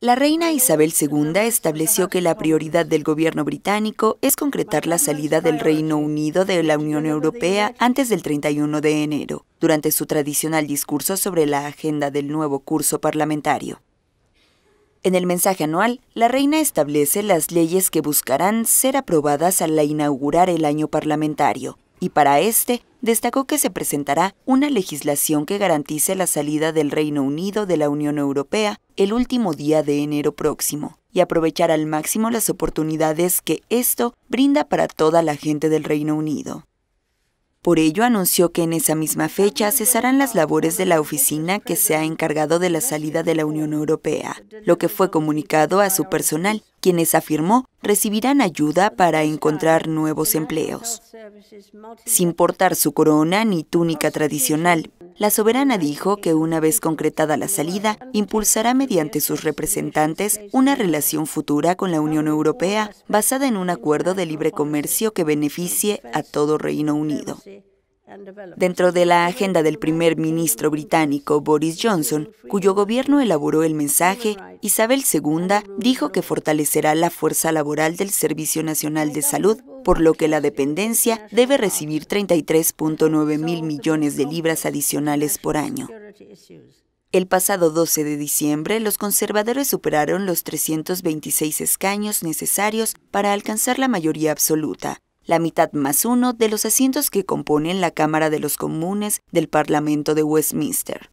La reina Isabel II estableció que la prioridad del gobierno británico es concretar la salida del Reino Unido de la Unión Europea antes del 31 de enero, durante su tradicional discurso sobre la agenda del nuevo curso parlamentario. En el mensaje anual, la reina establece las leyes que buscarán ser aprobadas al inaugurar el año parlamentario, y para este destacó que se presentará una legislación que garantice la salida del Reino Unido de la Unión Europea el último día de enero próximo y aprovechar al máximo las oportunidades que esto brinda para toda la gente del Reino Unido. Por ello anunció que en esa misma fecha cesarán las labores de la oficina que se ha encargado de la salida de la Unión Europea, lo que fue comunicado a su personal quienes afirmó recibirán ayuda para encontrar nuevos empleos. Sin portar su corona ni túnica tradicional, la soberana dijo que una vez concretada la salida, impulsará mediante sus representantes una relación futura con la Unión Europea basada en un acuerdo de libre comercio que beneficie a todo Reino Unido. Dentro de la agenda del primer ministro británico Boris Johnson, cuyo gobierno elaboró el mensaje, Isabel II dijo que fortalecerá la fuerza laboral del Servicio Nacional de Salud, por lo que la dependencia debe recibir 33.9 mil millones de libras adicionales por año. El pasado 12 de diciembre, los conservadores superaron los 326 escaños necesarios para alcanzar la mayoría absoluta, la mitad más uno de los asientos que componen la Cámara de los Comunes del Parlamento de Westminster.